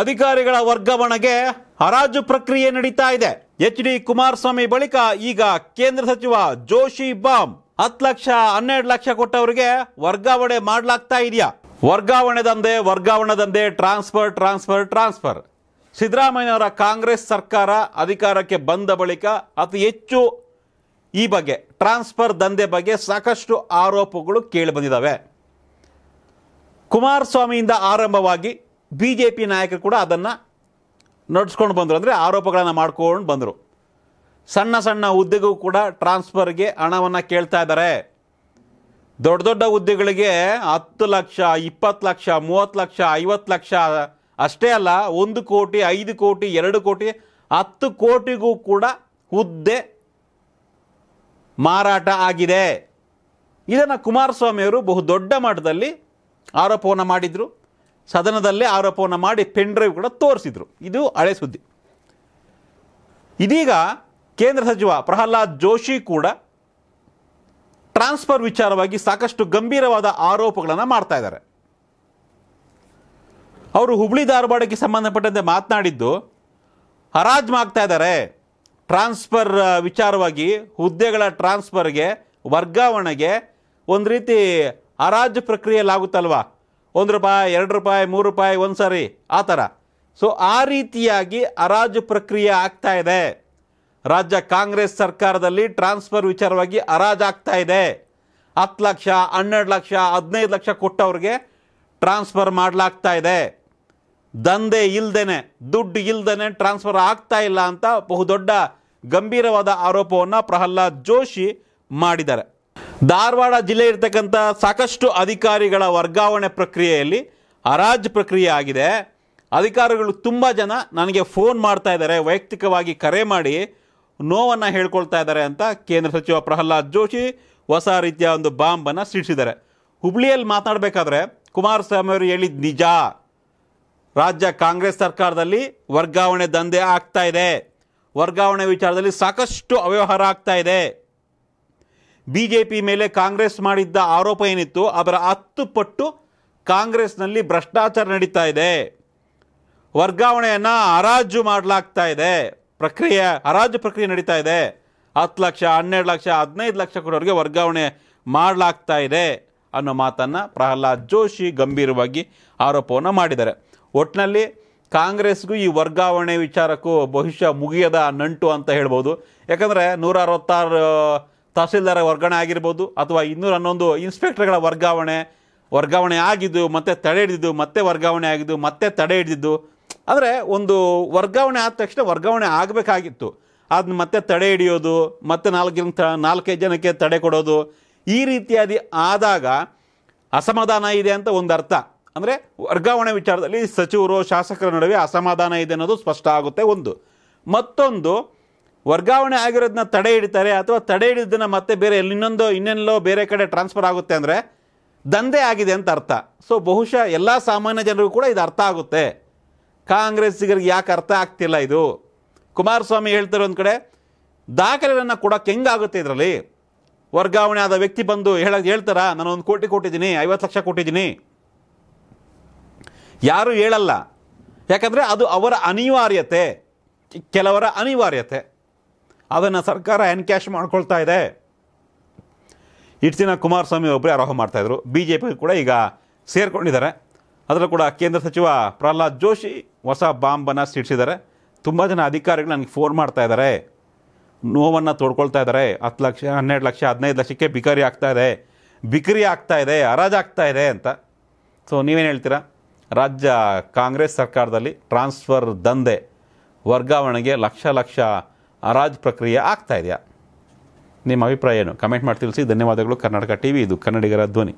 ಅಧಿಕಾರಿಗಳ ವರ್ಗಾವಣೆಗೆ ಹರಾಜು ಪ್ರಕ್ರಿಯೆ ನಡೀತಾ ಇದೆ ಎಚ್ ಡಿ ಕುಮಾರಸ್ವಾಮಿ ಬಳಿಕ ಈಗ ಕೇಂದ್ರ ಸಚಿವ ಜೋಶಿ ಬಾಂಬ್ ಹತ್ತು ಲಕ್ಷ ಹನ್ನೆರಡು ಲಕ್ಷ ಕೊಟ್ಟವರಿಗೆ ವರ್ಗಾವಣೆ ಮಾಡಲಾಗ್ತಾ ಇದೆಯಾ ವರ್ಗಾವಣೆ ದಂಧೆ ವರ್ಗಾವಣೆ ದಂಧೆ ಟ್ರಾನ್ಸ್ಫರ್ ಟ್ರಾನ್ಸ್ಫರ್ ಟ್ರಾನ್ಸ್ಫರ್ ಸಿದ್ದರಾಮಯ್ಯನವರ ಕಾಂಗ್ರೆಸ್ ಸರ್ಕಾರ ಅಧಿಕಾರಕ್ಕೆ ಬಂದ ಬಳಿಕ ಅತಿ ಹೆಚ್ಚು ಈ ಬಗ್ಗೆ ಟ್ರಾನ್ಸ್ಫರ್ ದಂಧೆ ಬಗ್ಗೆ ಸಾಕಷ್ಟು ಆರೋಪಗಳು ಕೇಳಿಬಂದಿದ್ದಾವೆ ಕುಮಾರಸ್ವಾಮಿಯಿಂದ ಆರಂಭವಾಗಿ ಬಿ ಜೆ ಪಿ ನಾಯಕರು ಕೂಡ ಅದನ್ನು ನಡೆಸ್ಕೊಂಡು ಬಂದರು ಅಂದರೆ ಆರೋಪಗಳನ್ನು ಮಾಡ್ಕೊಂಡು ಬಂದರು ಸಣ್ಣ ಸಣ್ಣ ಹುದ್ದೆಗೂ ಕೂಡ ಟ್ರಾನ್ಸ್ಫರ್ಗೆ ಹಣವನ್ನು ಕೇಳ್ತಾ ಇದ್ದಾರೆ ದೊಡ್ಡ ದೊಡ್ಡ ಹುದ್ದೆಗಳಿಗೆ ಹತ್ತು ಲಕ್ಷ ಇಪ್ಪತ್ತು ಲಕ್ಷ ಮೂವತ್ತು ಲಕ್ಷ ಐವತ್ತು ಲಕ್ಷ ಅಷ್ಟೇ ಅಲ್ಲ ಒಂದು ಕೋಟಿ ಐದು ಕೋಟಿ ಎರಡು ಕೋಟಿ ಹತ್ತು ಕೋಟಿಗೂ ಕೂಡ ಹುದ್ದೆ ಮಾರಾಟ ಆಗಿದೆ ಇದನ್ನು ಕುಮಾರಸ್ವಾಮಿಯವರು ಬಹುದೊಡ್ಡ ಮಟ್ಟದಲ್ಲಿ ಆರೋಪವನ್ನು ಮಾಡಿದರು ಸದನದಲ್ಲಿ ಆರೋಪವನ್ನು ಮಾಡಿ ಪೆನ್ ಡ್ರೈವ್ ಕೂಡ ತೋರಿಸಿದರು ಇದು ಹಳೆ ಸುದ್ದಿ ಇದೀಗ ಕೇಂದ್ರ ಸಚಿವ ಪ್ರಹ್ಲಾದ್ ಜೋಶಿ ಕೂಡ ಟ್ರಾನ್ಸ್ಫರ್ ವಿಚಾರವಾಗಿ ಸಾಕಷ್ಟು ಗಂಭೀರವಾದ ಆರೋಪಗಳನ್ನು ಮಾಡ್ತಾ ಇದ್ದಾರೆ ಅವರು ಹುಬ್ಳಿ ಧಾರವಾಡಕ್ಕೆ ಸಂಬಂಧಪಟ್ಟಂತೆ ಮಾತನಾಡಿದ್ದು ಹರಾಜ್ ಮಾಡ್ತಾ ಇದ್ದಾರೆ ಟ್ರಾನ್ಸ್ಫರ್ ವಿಚಾರವಾಗಿ ಹುದ್ದೆಗಳ ಟ್ರಾನ್ಸ್ಫರ್ಗೆ ವರ್ಗಾವಣೆಗೆ ಒಂದು ರೀತಿ ಹರಾಜು ಪ್ರಕ್ರಿಯೆಯಲ್ಲಾಗುತ್ತಲ್ವಾ ಒಂದು ರೂಪಾಯಿ ಎರಡು ರೂಪಾಯಿ ಮೂರು ರೂಪಾಯಿ ಒಂದು ಸಾರಿ ಆ ಥರ ಸೊ ಆ ರೀತಿಯಾಗಿ ಹರಾಜು ಪ್ರಕ್ರಿಯೆ ಆಗ್ತಾ ಇದೆ ರಾಜ್ಯ ಕಾಂಗ್ರೆಸ್ ಸರ್ಕಾರದಲ್ಲಿ ಟ್ರಾನ್ಸ್ಫರ್ ವಿಚಾರವಾಗಿ ಆಗ್ತಾ ಇದೆ ಹತ್ತು ಲಕ್ಷ ಹನ್ನೆರಡು ಲಕ್ಷ ಹದಿನೈದು ಲಕ್ಷ ಕೊಟ್ಟವ್ರಿಗೆ ಟ್ರಾನ್ಸ್ಫರ್ ಮಾಡಲಾಗ್ತಾ ಇದೆ ದಂಧೆ ಇಲ್ಲದೇನೆ ದುಡ್ಡು ಇಲ್ದೇನೆ ಟ್ರಾನ್ಸ್ಫರ್ ಆಗ್ತಾ ಇಲ್ಲ ಅಂತ ಬಹುದೊಡ್ಡ ಗಂಭೀರವಾದ ಆರೋಪವನ್ನು ಪ್ರಹ್ಲಾದ್ ಜೋಶಿ ಮಾಡಿದ್ದಾರೆ ಧಾರವಾಡ ಜಿಲ್ಲೆ ಇರ್ತಕ್ಕಂಥ ಸಾಕಷ್ಟು ಅಧಿಕಾರಿಗಳ ವರ್ಗಾವಣೆ ಪ್ರಕ್ರಿಯೆಯಲ್ಲಿ ಹರಾಜ್ ಪ್ರಕ್ರಿಯೆ ಆಗಿದೆ ಅಧಿಕಾರಿಗಳು ತುಂಬ ಜನ ನನಗೆ ಫೋನ್ ಮಾಡ್ತಾ ಇದ್ದಾರೆ ವೈಯಕ್ತಿಕವಾಗಿ ಕರೆ ಮಾಡಿ ನೋವನ್ನು ಹೇಳ್ಕೊಳ್ತಾ ಇದ್ದಾರೆ ಅಂತ ಕೇಂದ್ರ ಸಚಿವ ಪ್ರಹ್ಲಾದ್ ಜೋಶಿ ಹೊಸ ರೀತಿಯ ಒಂದು ಬಾಂಬನ್ನು ಸಿಡಿಸಿದ್ದಾರೆ ಹುಬ್ಳಿಯಲ್ಲಿ ಮಾತನಾಡಬೇಕಾದ್ರೆ ಕುಮಾರಸ್ವಾಮಿ ಅವರು ಹೇಳಿದ ನಿಜ ರಾಜ್ಯ ಕಾಂಗ್ರೆಸ್ ಸರ್ಕಾರದಲ್ಲಿ ವರ್ಗಾವಣೆ ದಂಧೆ ಆಗ್ತಾ ಇದೆ ವರ್ಗಾವಣೆ ವಿಚಾರದಲ್ಲಿ ಸಾಕಷ್ಟು ಅವ್ಯವಹಾರ ಆಗ್ತಾ ಇದೆ ಬಿ ಜೆ ಪಿ ಮೇಲೆ ಕಾಂಗ್ರೆಸ್ ಮಾಡಿದ್ದ ಆರೋಪ ಏನಿತ್ತು ಅದರ ಹತ್ತು ಪಟ್ಟು ಕಾಂಗ್ರೆಸ್ನಲ್ಲಿ ಭ್ರಷ್ಟಾಚಾರ ನಡೀತಾ ಇದೆ ವರ್ಗಾವಣೆಯನ್ನು ಹರಾಜು ಮಾಡಲಾಗ್ತಾ ಇದೆ ಪ್ರಕ್ರಿಯೆ ಹರಾಜು ಪ್ರಕ್ರಿಯೆ ನಡೀತಾ ಇದೆ ಹತ್ತು ಲಕ್ಷ ಹನ್ನೆರಡು ಲಕ್ಷ ಹದಿನೈದು ಲಕ್ಷ ಕೊಡೋರಿಗೆ ವರ್ಗಾವಣೆ ಮಾಡಲಾಗ್ತಾ ಇದೆ ಅನ್ನೋ ಮಾತನ್ನು ಪ್ರಹ್ಲಾದ್ ಜೋಶಿ ಗಂಭೀರವಾಗಿ ಆರೋಪವನ್ನು ಮಾಡಿದ್ದಾರೆ ಒಟ್ಟಿನಲ್ಲಿ ಕಾಂಗ್ರೆಸ್ಗೂ ಈ ವರ್ಗಾವಣೆ ವಿಚಾರಕ್ಕೂ ಬಹುಶಃ ಮುಗಿಯದ ನಂಟು ಅಂತ ಹೇಳ್ಬೋದು ಯಾಕಂದರೆ ನೂರ ಅರವತ್ತಾರು ತಹಸೀಲ್ದಾರ ವರ್ಗಾವಣೆ ಆಗಿರ್ಬೋದು ಅಥವಾ ಇನ್ನೂರ ಹನ್ನೊಂದು ಇನ್ಸ್ಪೆಕ್ಟರ್ಗಳ ವರ್ಗಾವಣೆ ವರ್ಗಾವಣೆ ಆಗಿದ್ದು ಮತ್ತೆ ತಡೆ ಹಿಡಿದಿದ್ದು ಮತ್ತೆ ವರ್ಗಾವಣೆ ಆಗಿದ್ದು ಮತ್ತೆ ತಡೆ ಹಿಡಿದಿದ್ದು ಅಂದರೆ ಒಂದು ವರ್ಗಾವಣೆ ಆದ ತಕ್ಷಣ ವರ್ಗಾವಣೆ ಆಗಬೇಕಾಗಿತ್ತು ಅದನ್ನ ಮತ್ತೆ ತಡೆ ಹಿಡಿಯೋದು ಮತ್ತೆ ನಾಲ್ಕು ತ ನಾಲ್ಕೈದು ಜನಕ್ಕೆ ತಡೆ ಕೊಡೋದು ಈ ರೀತಿಯಾದಿ ಆದಾಗ ಅಸಮಾಧಾನ ಇದೆ ಅಂತ ಒಂದು ಅರ್ಥ ಅಂದರೆ ವರ್ಗಾವಣೆ ವಿಚಾರದಲ್ಲಿ ಸಚಿವರು ಶಾಸಕರ ನಡುವೆ ಅಸಮಾಧಾನ ಇದೆ ಅನ್ನೋದು ಸ್ಪಷ್ಟ ಆಗುತ್ತೆ ಒಂದು ಮತ್ತೊಂದು ವರ್ಗಾವಣೆ ಆಗಿರೋದನ್ನ ತಡೆ ಹಿಡಿತಾರೆ ಅಥವಾ ತಡೆ ಹಿಡಿದನ್ನ ಮತ್ತೆ ಬೇರೆ ಇನ್ನೊಂದು ಇನ್ನೆಲ್ಲೋ ಬೇರೆ ಕಡೆ ಟ್ರಾನ್ಸ್ಫರ್ ಆಗುತ್ತೆ ಅಂದರೆ ದಂಧೆ ಆಗಿದೆ ಅಂತ ಅರ್ಥ ಸೊ ಬಹುಶಃ ಎಲ್ಲ ಸಾಮಾನ್ಯ ಜನರಿಗೂ ಕೂಡ ಇದು ಅರ್ಥ ಆಗುತ್ತೆ ಕಾಂಗ್ರೆಸ್ಸಿಗರಿಗೆ ಯಾಕೆ ಅರ್ಥ ಆಗ್ತಿಲ್ಲ ಇದು ಕುಮಾರಸ್ವಾಮಿ ಹೇಳ್ತಾರೆ ಒಂದು ಕಡೆ ದಾಖಲೆಗಳನ್ನು ಕೊಡೋಕ್ಕೆ ಹೆಂಗಾಗುತ್ತೆ ಇದರಲ್ಲಿ ವರ್ಗಾವಣೆ ಆದ ವ್ಯಕ್ತಿ ಬಂದು ಹೇಳ ಹೇಳ್ತಾರ ನಾನು ಒಂದು ಕೋಟಿ ಕೊಟ್ಟಿದ್ದೀನಿ ಐವತ್ತು ಲಕ್ಷ ಕೊಟ್ಟಿದ್ದೀನಿ ಯಾರೂ ಹೇಳಲ್ಲ ಯಾಕಂದರೆ ಅದು ಅವರ ಅನಿವಾರ್ಯತೆ ಕೆಲವರ ಅನಿವಾರ್ಯತೆ ಅದನ್ನು ಸರ್ಕಾರ ಎನ್ಕ್ಯಾಶ್ ಮಾಡ್ಕೊಳ್ತಾ ಇದೆ ಇಟ್ಸಿನ ಕುಮಾರಸ್ವಾಮಿ ಒಬ್ಬರೇ ಆರೋಹ ಮಾಡ್ತಾಯಿದ್ರು ಬಿ ಜೆ ಪಿ ಕೂಡ ಈಗ ಸೇರಿಕೊಂಡಿದ್ದಾರೆ ಅದರಲ್ಲೂ ಕೂಡ ಕೇಂದ್ರ ಸಚಿವ ಪ್ರಹ್ಲಾದ್ ಜೋಶಿ ಹೊಸ ಬಾಂಬನ್ನು ಸಿಡಿಸಿದ್ದಾರೆ ತುಂಬ ಜನ ಅಧಿಕಾರಿಗಳು ನನಗೆ ಫೋನ್ ಮಾಡ್ತಾ ಇದ್ದಾರೆ ನೋವನ್ನು ತೋಡ್ಕೊಳ್ತಾ ಇದ್ದಾರೆ ಹತ್ತು ಲಕ್ಷ ಹನ್ನೆರಡು ಲಕ್ಷ ಹದಿನೈದು ಲಕ್ಷಕ್ಕೆ ಬಿಕರಿ ಆಗ್ತಾ ಇದೆ ಬಿಕರಿ ಆಗ್ತಾ ಇದೆ ಹರಾಜಾಗ್ತಾ ಇದೆ ಅಂತ ಸೊ ನೀವೇನು ಹೇಳ್ತೀರಾ ರಾಜ್ಯ ಕಾಂಗ್ರೆಸ್ ಸರ್ಕಾರದಲ್ಲಿ ಟ್ರಾನ್ಸ್ಫರ್ ದಂಧೆ ವರ್ಗಾವಣೆಗೆ ಲಕ್ಷ ಲಕ್ಷ ಅರಾಜ್ ಪ್ರಕ್ರಿಯೆ ಆಗ್ತಾ ಇದೆಯಾ ನಿಮ್ಮ ಅಭಿಪ್ರಾಯ ಏನು ಕಮೆಂಟ್ ಮಾಡಿ ತಿಳಿಸಿ ಧನ್ಯವಾದಗಳು ಕರ್ನಾಟಕ ಟಿ ಇದು ಕನ್ನಡಿಗರ ಧ್ವನಿ